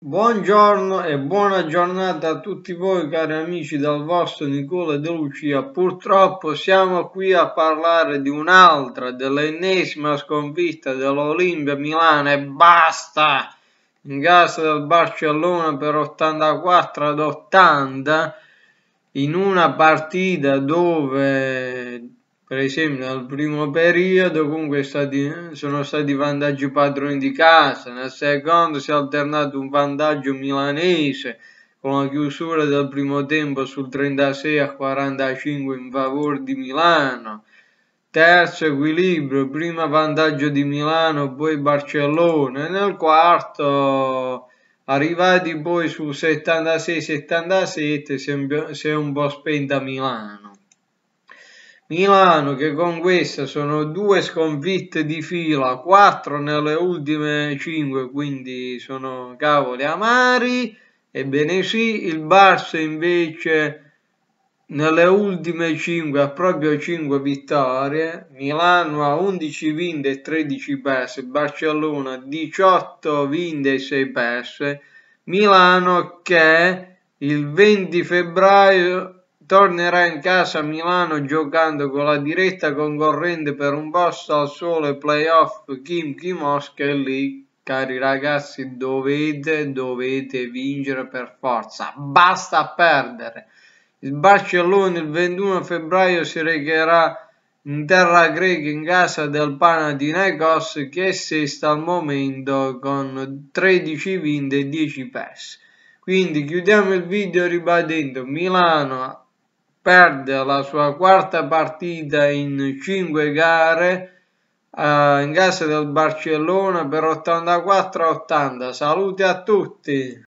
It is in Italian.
Buongiorno e buona giornata a tutti voi cari amici dal vostro Nicola De Lucia. Purtroppo siamo qui a parlare di un'altra, dell'ennesima sconfitta dell'Olimpia Milano e basta! In casa del Barcellona per 84 ad 80 in una partita dove per esempio nel primo periodo comunque stati, eh, sono stati vantaggi padroni di casa, nel secondo si è alternato un vantaggio milanese con la chiusura del primo tempo sul 36 a 45 in favore di Milano. Terzo equilibrio, prima vantaggio di Milano, poi Barcellona. E nel quarto, arrivati poi sul 76-77, si è un po' spenta Milano. Milano che con questa sono due sconfitte di fila, quattro nelle ultime cinque, quindi sono cavoli amari. Ebbene sì, il Barça invece nelle ultime cinque ha proprio cinque vittorie, Milano ha 11 vinte e 13 perse, Barcellona 18 vinte e 6 perse, Milano che il 20 febbraio Tornerà in casa a Milano giocando con la diretta concorrente per un posto al sole playoff Kim Kimosca e lì, cari ragazzi, dovete, dovete vincere per forza. Basta perdere. Il Barcellona il 21 febbraio si recherà in terra greca in casa del Panathinaikos che è sesta al momento con 13 vinte e 10 perse. Quindi chiudiamo il video ribadendo Milano perde la sua quarta partita in cinque gare eh, in casa del Barcellona per 84-80. Saluti a tutti!